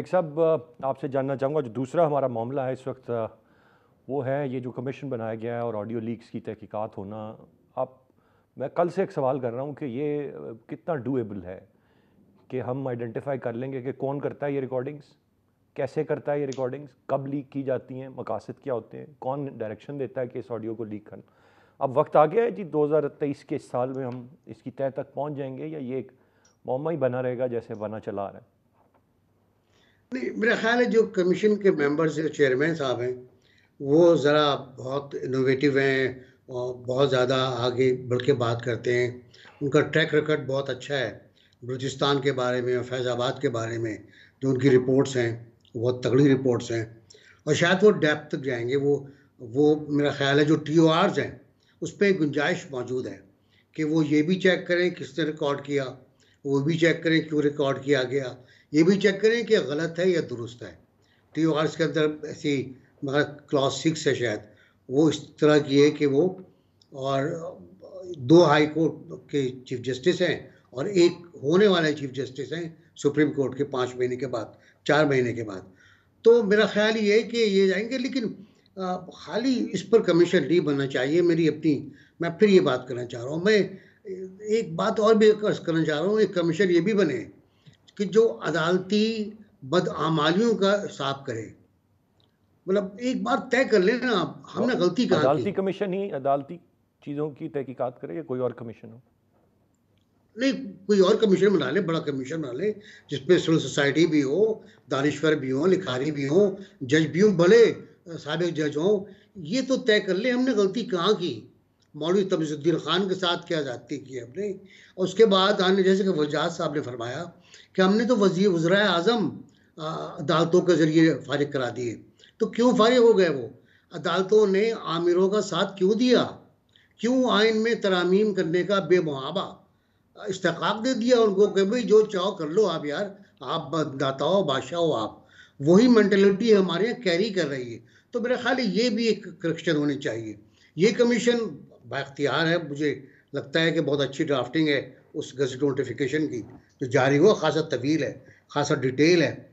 एक सब आपसे जानना चाहूँगा जो दूसरा हमारा मामला है इस वक्त वो है ये जो कमीशन बनाया गया है और ऑडियो लीक्स की तहकीकात होना आप मैं कल से एक सवाल कर रहा हूँ कि ये कितना डूएबल है कि हम आइडेंटिफाई कर लेंगे कि कौन करता है ये रिकॉर्डिंग्स कैसे करता है ये रिकॉर्डिंग्स कब लीक की जाती हैं मकासद क्या होते हैं कौन डायरेक्शन देता है कि इस ऑडियो को लीक करना अब वक्त आ गया है जी दो के साल में हम इसकी तय तक पहुँच जाएंगे या ये एक मौमा ही बना रहेगा जैसे बना चला रहा है नहीं मेरा ख्याल है जो कमीशन के मेंबर्स जो चेयरमैन साहब हैं वो ज़रा बहुत इनोवेटिव हैं और बहुत ज़्यादा आगे बढ़ के बात करते हैं उनका ट्रैक रिकॉर्ड बहुत अच्छा है बलूचिस्तान के बारे में और फैज़ाबाद के बारे में जो उनकी रिपोर्ट्स हैं बहुत तगड़ी रिपोर्ट्स हैं और शायद वो डेप्थ तक जाएंगे वो वो मेरा ख्याल है जो टी ओ आर्स हैं उस पर गुंजाइश मौजूद है कि वो ये भी चेक करें किसने रिकॉर्ड किया वो भी चेक करें क्यों रिकॉर्ड किया गया ये भी चेक करें कि गलत है या दुरुस्त है टी ओ के अंदर ऐसी मगर क्लास सिक्स है शायद वो इस तरह की है कि वो और दो हाई कोर्ट के चीफ जस्टिस हैं और एक होने वाले चीफ जस्टिस हैं सुप्रीम कोर्ट के पाँच महीने के बाद चार महीने के बाद तो मेरा ख्याल ये है कि ये जाएंगे लेकिन खाली इस पर कमीशन नहीं बनना चाहिए मेरी अपनी मैं फिर ये बात करना चाह रहा हूँ मैं एक बात और भी करना चाह रहा हूँ एक कमीशन ये भी बने कि जो अदालती बदआमालियों का साफ करे मतलब एक बार तय कर लेना आप हमने गलती कहा अदालती कमीशन ही अदालती चीज़ों की तहकीकात करे या कोई और कमीशन हो नहीं कोई और कमीशन बना ले बड़ा कमीशन बना ले जिसमें सिविल सोसाइटी भी हो दानश्वर भी हो लिखारी भी हो जज भी हो भले सबक जज हों ये तो तय कर ले हमने गलती कहाँ की मौलवी तमजुद्दीन ख़ान के साथ क्या ज़्यादती की हमने और उसके बाद आने जैसे कि वजाज साहब ने फरमाया कि हमने तो वजी वज्रा अज़म अदालतों के ज़रिए फारिग करा दिए तो क्यों फारिग हो गए वो अदालतों ने आमिरों का साथ क्यों दिया क्यों आइन में तरामीम करने का बेमहाबा इस्तेकाक दे दिया उनको कि भाई जो चाहो कर लो आप यार आप दाता हो बादशाह हो आप वही मैंटेलिटी हमारे यहाँ कैरी कर रही है तो मेरा ख्याल ये भी एक करप्शन होनी चाहिए ये कमीशन बाख्तियार है मुझे लगता है कि बहुत अच्छी ड्राफ्टिंग है उस गजट नोटिफिकेशन की जो जारी हुआ खासा तवील है खासा डिटेल है